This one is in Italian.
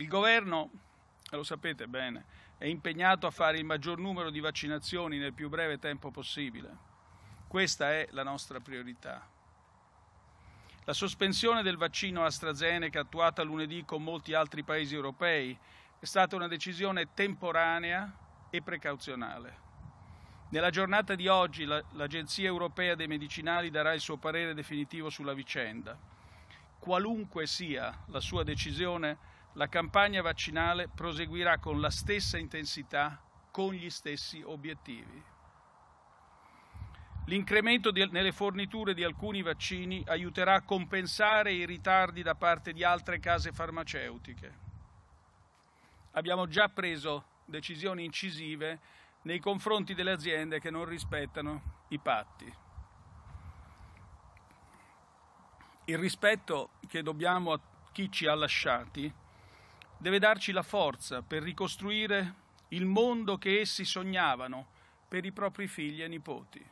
Il governo, lo sapete bene, è impegnato a fare il maggior numero di vaccinazioni nel più breve tempo possibile. Questa è la nostra priorità. La sospensione del vaccino AstraZeneca attuata lunedì con molti altri paesi europei è stata una decisione temporanea e precauzionale. Nella giornata di oggi l'Agenzia europea dei medicinali darà il suo parere definitivo sulla vicenda. Qualunque sia la sua decisione, la campagna vaccinale proseguirà con la stessa intensità, con gli stessi obiettivi. L'incremento nelle forniture di alcuni vaccini aiuterà a compensare i ritardi da parte di altre case farmaceutiche. Abbiamo già preso decisioni incisive nei confronti delle aziende che non rispettano i patti. Il rispetto che dobbiamo a chi ci ha lasciati deve darci la forza per ricostruire il mondo che essi sognavano per i propri figli e nipoti.